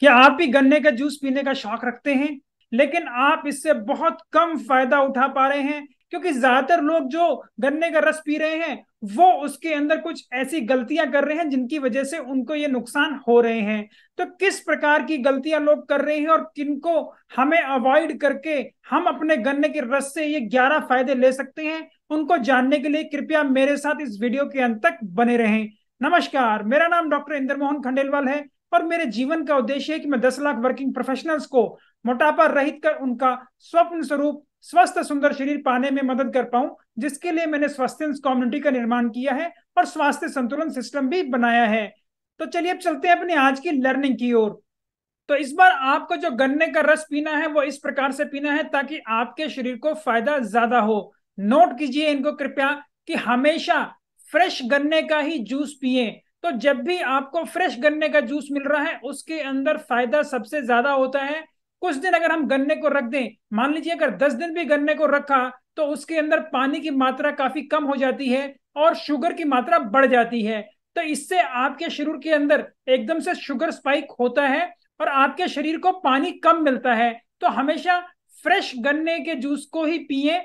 क्या आप भी गन्ने का जूस पीने का शौक रखते हैं लेकिन आप इससे बहुत कम फायदा उठा पा रहे हैं क्योंकि ज्यादातर लोग जो गन्ने का रस पी रहे हैं वो उसके अंदर कुछ ऐसी गलतियां कर रहे हैं जिनकी वजह से उनको ये नुकसान हो रहे हैं तो किस प्रकार की गलतियां लोग कर रहे हैं और किनको हमें अवॉइड करके हम अपने गन्ने के रस से ये ग्यारह फायदे ले सकते हैं उनको जानने के लिए कृपया मेरे साथ इस वीडियो के अंत तक बने रहें नमस्कार मेरा नाम डॉक्टर इंद्र खंडेलवाल है और मेरे जीवन का उद्देश्य है कि मैं दस लाख वर्किंग प्रोफेशनल्स को मोटापा रहित कर उनका स्वप्न स्वरूप स्वस्थ सुंदर शरीर पाने में मदद कर पाऊं जिसके लिए मैंने स्वास्थ्य कम्युनिटी का निर्माण किया है और स्वास्थ्य संतुलन सिस्टम भी बनाया है तो चलिए अब चलते हैं अपने आज की लर्निंग की ओर तो इस बार आपको जो गन्ने का रस पीना है वो इस प्रकार से पीना है ताकि आपके शरीर को फायदा ज्यादा हो नोट कीजिए इनको कृपया कि हमेशा फ्रेश गन्ने का ही जूस पिए तो जब भी आपको फ्रेश गन्ने का जूस मिल रहा है उसके अंदर फायदा सबसे ज्यादा होता है कुछ दिन अगर हम गन्ने को रख दें मान लीजिए अगर दस दिन भी गन्ने को रखा तो उसके अंदर पानी की मात्रा काफी कम हो जाती है और शुगर की मात्रा बढ़ जाती है तो इससे आपके शरीर के अंदर एकदम से शुगर स्पाइक होता है और आपके शरीर को पानी कम मिलता है तो हमेशा फ्रेश गन्ने के जूस को ही पिए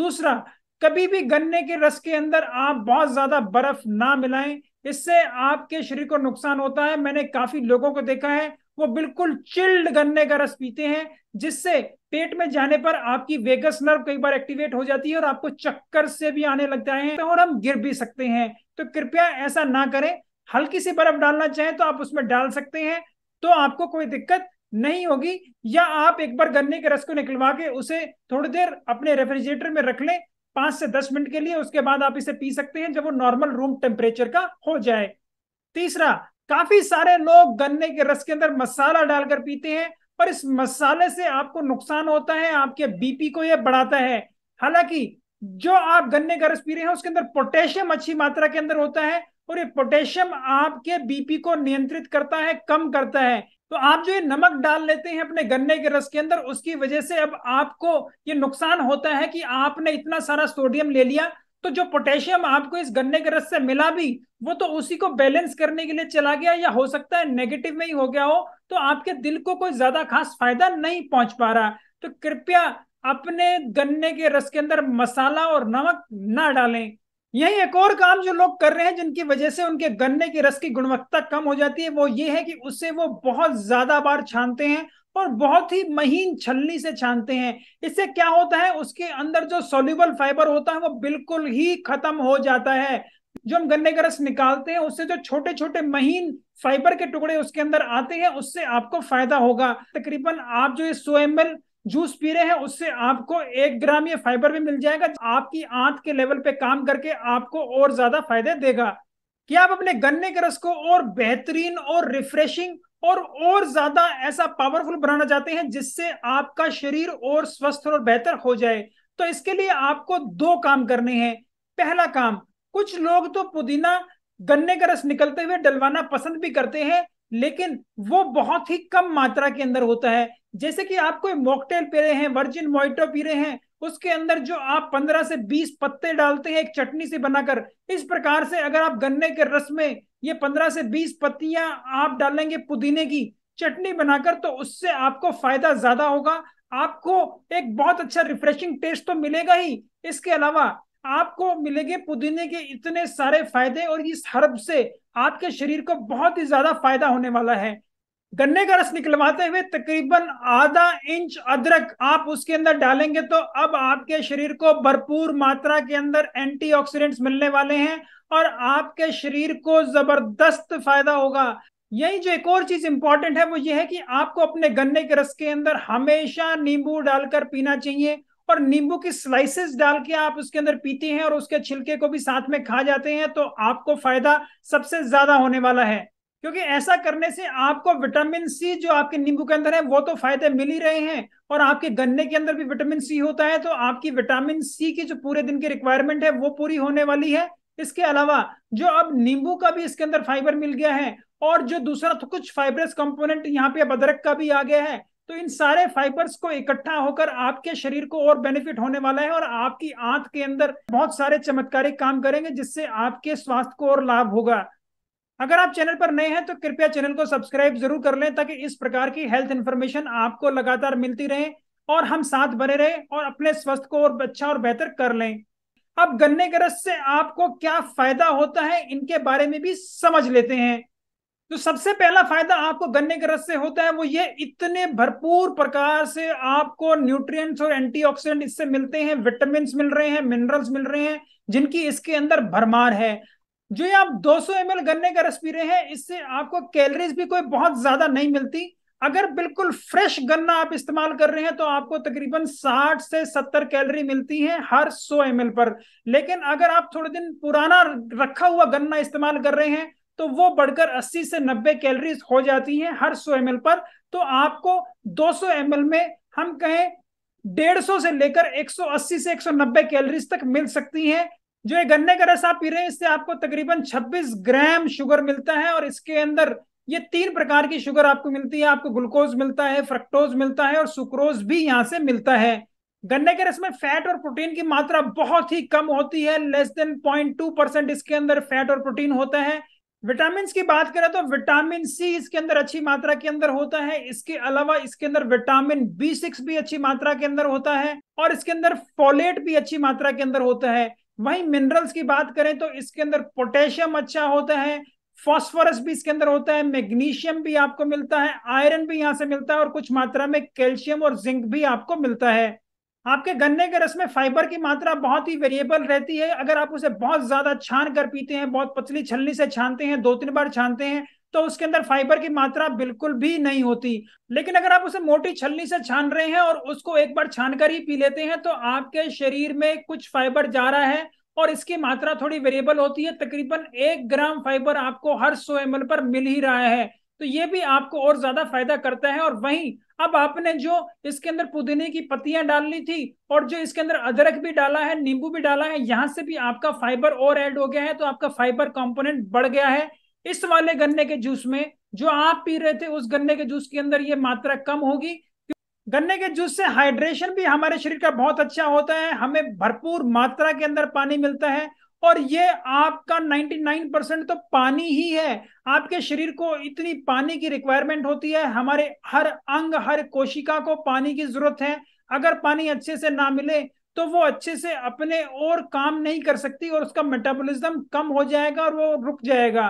दूसरा कभी भी गन्ने के रस के अंदर आप बहुत ज्यादा बर्फ ना मिलाएं इससे आपके शरीर को नुकसान होता है मैंने काफी लोगों को देखा है वो बिल्कुल चिल्ड गन्ने का रस पीते हैं जिससे पेट में जाने पर आपकी वेगस नर्व कई बार एक्टिवेट हो जाती है और आपको चक्कर से भी आने लगता है और हम गिर भी सकते हैं तो कृपया ऐसा ना करें हल्की सी बर्फ डालना चाहें तो आप उसमें डाल सकते हैं तो आपको कोई दिक्कत नहीं होगी या आप एक बार गन्ने के रस को निकलवा के उसे थोड़ी देर अपने रेफ्रिजरेटर में रख लें पांच से दस मिनट के लिए उसके बाद आप इसे पी सकते हैं जब वो नॉर्मल रूम टेम्परेचर का हो जाए तीसरा काफी सारे लोग गन्ने के रस के अंदर मसाला डालकर पीते हैं पर इस मसाले से आपको नुकसान होता है आपके बीपी को यह बढ़ाता है हालांकि जो आप गन्ने का रस पी रहे हैं उसके अंदर पोटेशियम अच्छी मात्रा के अंदर होता है और ये पोटेशियम आपके बीपी को नियंत्रित करता है कम करता है तो आप जो ये नमक डाल लेते हैं अपने गन्ने के रस के अंदर उसकी वजह से अब आपको ये नुकसान होता है कि आपने इतना सारा सोडियम ले लिया तो जो पोटेशियम आपको इस गन्ने के रस से मिला भी वो तो उसी को बैलेंस करने के लिए चला गया या हो सकता है नेगेटिव में ही हो गया हो तो आपके दिल को कोई ज्यादा खास फायदा नहीं पहुंच पा रहा तो कृपया अपने गन्ने के रस के अंदर मसाला और नमक ना डालें यही एक और काम जो लोग कर रहे हैं जिनकी वजह से उनके गन्ने के रस की गुणवत्ता कम हो जाती है वो ये है कि उससे वो बहुत ज्यादा बार छानते हैं और बहुत ही महीन छलनी से छानते हैं इससे क्या होता है उसके अंदर जो सोल्यूबल फाइबर होता है वो बिल्कुल ही खत्म हो जाता है जो हम गन्ने का रस निकालते हैं उससे जो छोटे छोटे महीन फाइबर के टुकड़े उसके अंदर आते हैं उससे आपको फायदा होगा तकरीबन आप जो ये सो एम जूस पी रहे हैं उससे आपको एक ग्राम ये फाइबर भी मिल जाएगा आपकी आंत के लेवल पे काम करके आपको और ज्यादा फायदे देगा कि आप अपने गन्ने के रस को और बेहतरीन और रिफ्रेशिंग और और ज्यादा ऐसा पावरफुल बनाना चाहते हैं जिससे आपका शरीर और स्वस्थ और बेहतर हो जाए तो इसके लिए आपको दो काम करने हैं पहला काम कुछ लोग तो पुदीना गन्ने का रस निकलते हुए डलवाना पसंद भी करते हैं लेकिन वो बहुत ही कम मात्रा के अंदर होता है जैसे कि आप कोई मॉकटेल पी रहे हैं वर्जिन मोइटो पी रहे हैं उसके अंदर जो आप पंद्रह से बीस पत्ते डालते हैं एक चटनी से बनाकर इस प्रकार से अगर आप गन्ने के रस में ये पंद्रह से बीस पत्तियां आप डालेंगे पुदीने की चटनी बनाकर तो उससे आपको फायदा ज्यादा होगा आपको एक बहुत अच्छा रिफ्रेशिंग टेस्ट तो मिलेगा ही इसके अलावा आपको मिलेंगे पुदीने के इतने सारे फायदे और इस हर्ब से आपके शरीर को बहुत ही ज्यादा फायदा होने वाला है गन्ने का रस निकलवाते हुए तकरीबन आधा इंच अदरक आप उसके अंदर डालेंगे तो अब आपके शरीर को भरपूर मात्रा के अंदर एंटीऑक्सीडेंट्स मिलने वाले हैं और आपके शरीर को जबरदस्त फायदा होगा यही जो एक और चीज इंपॉर्टेंट है वो ये है कि आपको अपने गन्ने के रस के अंदर हमेशा नींबू डालकर पीना चाहिए और नींबू की स्लाइसेस डाल के आप उसके अंदर पीते हैं और उसके छिलके को भी साथ में खा जाते हैं तो आपको फायदा सबसे ज्यादा होने वाला है क्योंकि ऐसा करने से आपको विटामिन सी जो आपके नींबू के अंदर है वो तो फायदे मिल ही रहे हैं और आपके गन्ने के अंदर भी विटामिन सी होता है तो आपकी विटामिन सी की जो पूरे दिन की रिक्वायरमेंट है वो पूरी होने वाली है इसके अलावा जो अब नींबू का भी इसके अंदर फाइबर मिल गया है और जो दूसरा तो कुछ फाइबरस कंपोनेंट यहाँ पे अदरक का भी आ गया है तो इन सारे फाइबर्स को इकट्ठा होकर आपके शरीर को और बेनिफिट होने वाला है और आपकी आंत के अंदर बहुत सारे चमत्कारी काम करेंगे जिससे आपके स्वास्थ्य को और लाभ होगा अगर आप चैनल पर नए हैं तो कृपया चैनल को सब्सक्राइब जरूर कर लें ताकि इस प्रकार की हेल्थ इन्फॉर्मेशन आपको लगातार मिलती रहे और हम साथ बने रहे और अपने स्वास्थ्य को और अच्छा और बेहतर कर लें अब गन्ने के रस से आपको क्या फायदा होता है इनके बारे में भी समझ लेते हैं तो सबसे पहला फायदा आपको गन्ने के रस से होता है वो ये इतने भरपूर प्रकार से आपको न्यूट्रिएंट्स और एंटीऑक्सीडेंट इससे मिलते हैं विटामिन मिल रहे हैं मिनरल्स मिल रहे हैं जिनकी इसके अंदर भरमार है जो ये आप 200 एम गन्ने का रस पी रहे हैं इससे आपको कैलोरीज भी कोई बहुत ज्यादा नहीं मिलती अगर बिल्कुल फ्रेश गन्ना आप इस्तेमाल कर रहे हैं तो आपको तकरीबन 60 से 70 कैलोरी मिलती है हर 100 एम पर लेकिन अगर आप थोड़े दिन पुराना रखा हुआ गन्ना इस्तेमाल कर रहे हैं तो वो बढ़कर 80 से 90 कैलोरीज हो जाती हैं हर 100 एम पर तो आपको 200 सौ में हम कहें 150 से लेकर 180 से 190 कैलोरीज तक मिल सकती हैं जो ये गन्ने का रस आप पी रहे हैं इससे आपको तकरीबन 26 ग्राम शुगर मिलता है और इसके अंदर ये तीन प्रकार की शुगर आपको मिलती है आपको ग्लूकोज मिलता है फ्रक्टोज मिलता है और सुक्रोज भी यहाँ से मिलता है गन्ने के रस में फैट और प्रोटीन की मात्रा बहुत ही कम होती है less than point two percent इसके अंदर फैट और प्रोटीन होता है विटामिन की बात करें तो विटामिन सी इसके अंदर अच्छी मात्रा के अंदर होता है इसके अलावा इसके अंदर विटामिन बी सिक्स भी अच्छी मात्रा के अंदर होता है और इसके अंदर फोलेट भी अच्छी मात्रा के अंदर होता है वहीं मिनरल्स की बात करें तो इसके अंदर पोटेशियम अच्छा होता है फॉस्फोरस भी इसके अंदर होता है मैग्नीशियम भी आपको मिलता है आयरन भी यहाँ से मिलता है और कुछ मात्रा में कैल्शियम और जिंक भी आपको मिलता है आपके गन्ने के रस में फाइबर की मात्रा बहुत ही वेरिएबल रहती है अगर आप उसे बहुत ज्यादा छान कर पीते हैं बहुत पतली छलनी से छानते हैं दो तीन बार छानते हैं तो उसके अंदर फाइबर की मात्रा बिल्कुल भी नहीं होती लेकिन अगर आप उसे मोटी छलनी से छान रहे हैं और उसको एक बार छान कर ही पी लेते हैं तो आपके शरीर में कुछ फाइबर जा रहा है और इसकी मात्रा थोड़ी वेरिएबल होती है तकरीबन एक ग्राम फाइबर आपको हर सौ एम पर मिल ही रहा है तो ये भी आपको और ज्यादा फायदा करता है और वहीं अब आपने जो इसके अंदर पुदीने की पत्तियां डालनी थी और जो इसके अंदर अदरक भी डाला है नींबू भी डाला है यहां से भी आपका फाइबर और ऐड हो गया है तो आपका फाइबर कंपोनेंट बढ़ गया है इस वाले गन्ने के जूस में जो आप पी रहे थे उस गन्ने के जूस के अंदर ये मात्रा कम होगी गन्ने के जूस से हाइड्रेशन भी हमारे शरीर का बहुत अच्छा होता है हमें भरपूर मात्रा के अंदर पानी मिलता है और ये आपका 99 परसेंट तो पानी ही है आपके शरीर को इतनी पानी की रिक्वायरमेंट होती है हमारे हर अंग हर कोशिका को पानी की जरूरत है अगर पानी अच्छे से ना मिले तो वो अच्छे से अपने और काम नहीं कर सकती और उसका मेटाबॉलिज्म कम हो जाएगा और वो रुक जाएगा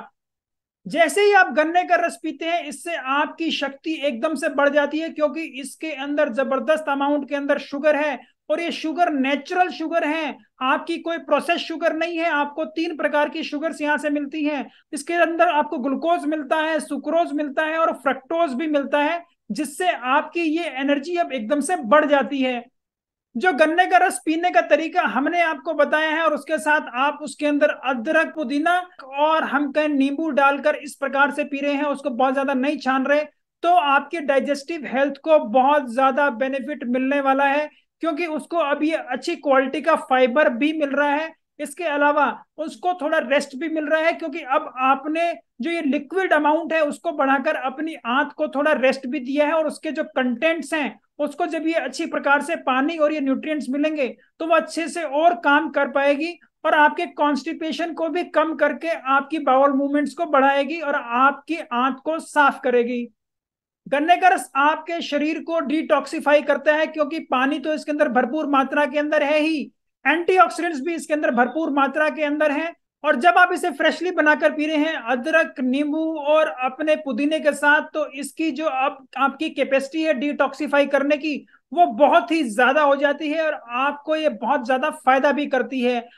जैसे ही आप गन्ने का रस पीते हैं इससे आपकी शक्ति एकदम से बढ़ जाती है क्योंकि इसके अंदर जबरदस्त अमाउंट के अंदर शुगर है और ये शुगर नेचुरल शुगर है आपकी कोई प्रोसेस शुगर नहीं है आपको तीन प्रकार की शुगर यहां से मिलती हैं इसके अंदर आपको ग्लूकोज मिलता है सुक्रोज मिलता है और फ्रक्टोज भी मिलता है जिससे आपकी ये एनर्जी अब एकदम से बढ़ जाती है जो गन्ने का रस पीने का तरीका हमने आपको बताया है और उसके साथ आप उसके अंदर अदरक पुदीना और हम कहें नींबू डालकर इस प्रकार से पी रहे हैं उसको बहुत ज्यादा नहीं छान रहे तो आपके डाइजेस्टिव हेल्थ को बहुत ज्यादा बेनिफिट मिलने वाला है क्योंकि उसको अब ये अच्छी क्वालिटी का फाइबर भी मिल रहा है इसके अलावा उसको थोड़ा रेस्ट भी मिल रहा है क्योंकि अब आपने जो ये लिक्विड अमाउंट है उसको बढ़ाकर अपनी आंत को थोड़ा रेस्ट भी दिया है और उसके जो कंटेंट्स हैं उसको जब ये अच्छी प्रकार से पानी और ये न्यूट्रिएंट्स मिलेंगे तो वो अच्छे से और काम कर पाएगी और आपके कॉन्स्टिपेशन को भी कम करके आपकी बाउल मूवमेंट्स को बढ़ाएगी और आपकी आंत को साफ करेगी गन्ने का रस आपके शरीर को डिटॉक्सिफाई करता है क्योंकि पानी तो इसके अंदर भरपूर मात्रा के अंदर है ही एंटीऑक्सीडेंट्स भी इसके अंदर भरपूर मात्रा के अंदर है और जब आप इसे फ्रेशली बनाकर पी रहे हैं अदरक नींबू और अपने पुदीने के साथ तो इसकी जो आप आपकी कैपेसिटी है डिटॉक्सीफाई करने की वो बहुत ही ज्यादा हो जाती है और आपको ये बहुत ज्यादा फायदा भी करती है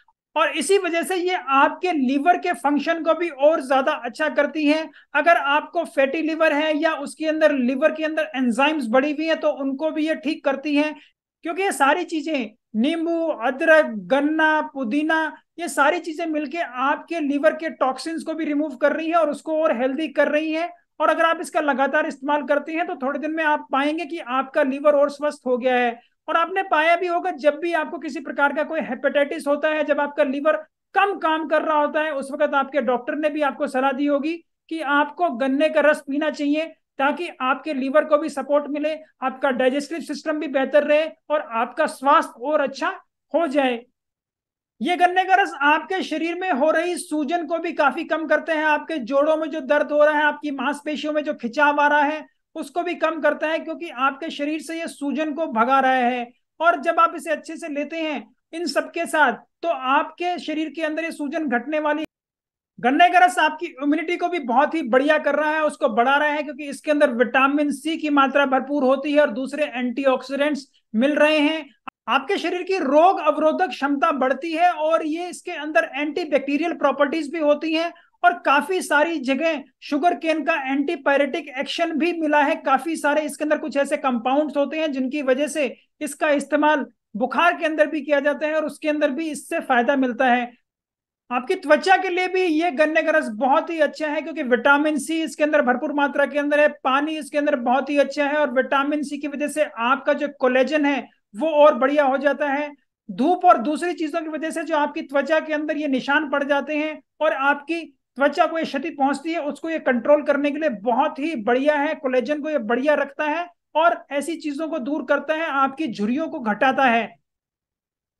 और इसी वजह से ये आपके लीवर के फंक्शन को भी और ज्यादा अच्छा करती है अगर आपको फैटी लीवर है या उसके अंदर लीवर के अंदर एंजाइम्स बढ़ी हुई है तो उनको भी ये ठीक करती है क्योंकि ये सारी चीजें नींबू अदरक गन्ना पुदीना ये सारी चीजें मिलके आपके लीवर के टॉक्सिन्स को भी रिमूव कर रही है और उसको और हेल्दी कर रही है और अगर आप इसका लगातार इस्तेमाल करते हैं तो थोड़े दिन में आप पाएंगे कि आपका लीवर और स्वस्थ हो गया है और आपने पाया भी होगा जब भी आपको किसी प्रकार का कोई हेपेटाइटिस होता है जब आपका लीवर कम काम कर रहा होता है उस वक्त आपके डॉक्टर ने भी आपको सलाह दी होगी कि आपको गन्ने का रस पीना चाहिए ताकि आपके लीवर को भी सपोर्ट मिले आपका डाइजेस्टिव सिस्टम भी बेहतर रहे और आपका स्वास्थ्य और अच्छा हो जाए ये गन्ने का रस आपके शरीर में हो रही सूजन को भी काफी कम करते हैं आपके जोड़ों में जो दर्द हो रहा है आपकी मांसपेशियों में जो खिंचाव आ रहा है उसको भी कम करता है क्योंकि आपके शरीर से ये सूजन को भगा रहा है और जब आप इसे अच्छे से लेते हैं इन सबके साथ तो आपके शरीर के अंदर ये सूजन घटने वाली गन्ने का रस आपकी इम्यूनिटी को भी बहुत ही बढ़िया कर रहा है उसको बढ़ा रहा है क्योंकि इसके अंदर विटामिन सी की मात्रा भरपूर होती है और दूसरे एंटीऑक्सीडेंट्स मिल रहे हैं आपके शरीर की रोग अवरोधक क्षमता बढ़ती है और ये इसके अंदर एंटी बैक्टीरियल प्रॉपर्टीज भी होती हैं और काफी सारी जगह शुगर केन का एंटीपायरेटिक एक्शन भी मिला है काफी सारे इसके अंदर कुछ ऐसे कंपाउंड्स होते हैं जिनकी वजह से इसका इस्तेमाल बुखार के अंदर भी किया जाता है और उसके अंदर भी इससे फायदा मिलता है आपकी त्वचा के लिए भी ये गन्ने का रस बहुत ही अच्छा है क्योंकि विटामिन सी इसके अंदर भरपूर मात्रा के अंदर है पानी इसके अंदर बहुत ही अच्छा है और विटामिन सी की वजह से आपका जो कोलेजन है वो और बढ़िया हो जाता है धूप और दूसरी चीजों की वजह से जो आपकी त्वचा के अंदर ये निशान पड़ जाते हैं और आपकी त्वचा को ये क्षति पहुंचती है उसको ये कंट्रोल करने के लिए बहुत ही बढ़िया है कोलेजन को ये बढ़िया रखता है और ऐसी चीजों को दूर करता है आपकी झुरियों को घटाता है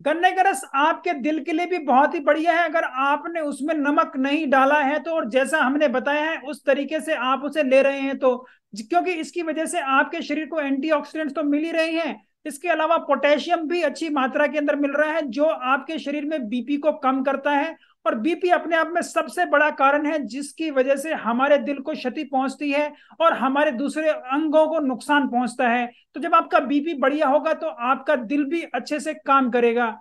गन्ने का रस आपके दिल के लिए भी बहुत ही बढ़िया है अगर आपने उसमें नमक नहीं डाला है तो और जैसा हमने बताया है उस तरीके से आप उसे ले रहे हैं तो क्योंकि इसकी वजह से आपके शरीर को एंटीऑक्सीडेंट्स तो मिल ही रहे हैं इसके अलावा पोटेशियम भी अच्छी मात्रा के अंदर मिल रहा है जो आपके शरीर में बीपी को कम करता है और बीपी अपने आप में सबसे बड़ा कारण है जिसकी वजह से हमारे दिल को क्षति पहुंचती है और हमारे दूसरे अंगों को नुकसान पहुंचता है तो जब आपका बीपी बढ़िया होगा तो आपका दिल भी अच्छे से काम करेगा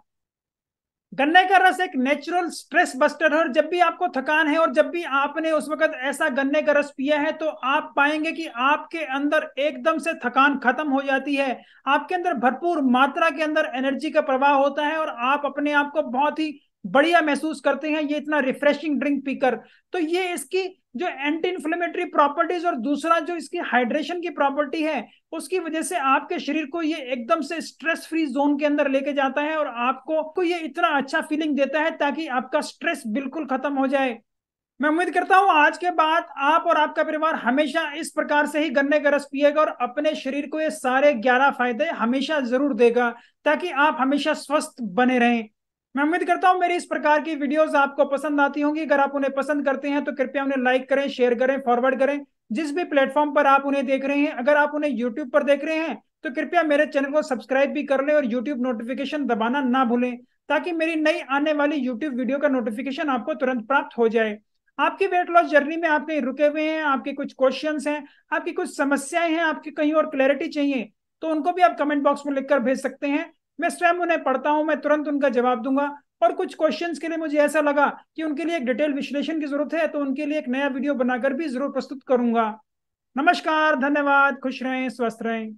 गन्ने का रस एक नेचुरल स्ट्रेस बस्टर है और जब भी आपको थकान है और जब भी आपने उस वक्त ऐसा गन्ने का रस पिया है तो आप पाएंगे कि आपके अंदर एकदम से थकान खत्म हो जाती है आपके अंदर भरपूर मात्रा के अंदर एनर्जी का प्रवाह होता है और आप अपने आप को बहुत ही बढ़िया महसूस करते हैं ये इतना रिफ्रेशिंग ड्रिंक पीकर तो ये इसकी जो एंटी इन्फ्लेमेटरी प्रॉपर्टीज और दूसरा जो इसकी हाइड्रेशन की प्रॉपर्टी है उसकी वजह से आपके शरीर को ये एकदम से स्ट्रेस फ्री जोन के अंदर लेके जाता है और आपको को ये इतना अच्छा फीलिंग देता है ताकि आपका स्ट्रेस बिल्कुल खत्म हो जाए मैं उम्मीद करता हूं आज के बाद आप और आपका परिवार हमेशा इस प्रकार से ही गन्ने का रस पिएगा और अपने शरीर को ये सारे ग्यारह फायदे हमेशा जरूर देगा ताकि आप हमेशा स्वस्थ बने रहें मैं उम्मीद करता हूं मेरी इस प्रकार की वीडियोस आपको पसंद आती होंगी अगर आप उन्हें पसंद करते हैं तो कृपया उन्हें लाइक करें शेयर करें फॉरवर्ड करें जिस भी प्लेटफॉर्म पर आप उन्हें देख रहे हैं अगर आप उन्हें यूट्यूब पर देख रहे हैं तो कृपया मेरे चैनल को सब्सक्राइब भी कर लें और यूट्यूब नोटिफिकेशन दबाना ना भूलें ताकि मेरी नई आने वाली यूट्यूब वीडियो का नोटिफिकेशन आपको तुरंत प्राप्त हो जाए आपकी वेट लॉस जर्नी में आप कहीं रुके हुए हैं आपके कुछ क्वेश्चन हैं आपकी कुछ समस्याएं हैं आपकी कहीं और क्लैरिटी चाहिए तो उनको भी आप कमेंट बॉक्स में लिखकर भेज सकते हैं मैं स्वयं उन्हें पढ़ता हूं मैं तुरंत उनका जवाब दूंगा और कुछ क्वेश्चंस के लिए मुझे ऐसा लगा कि उनके लिए एक डिटेल विश्लेषण की जरूरत है तो उनके लिए एक नया वीडियो बनाकर भी जरूर प्रस्तुत करूंगा नमस्कार धन्यवाद खुश रहें स्वस्थ रहें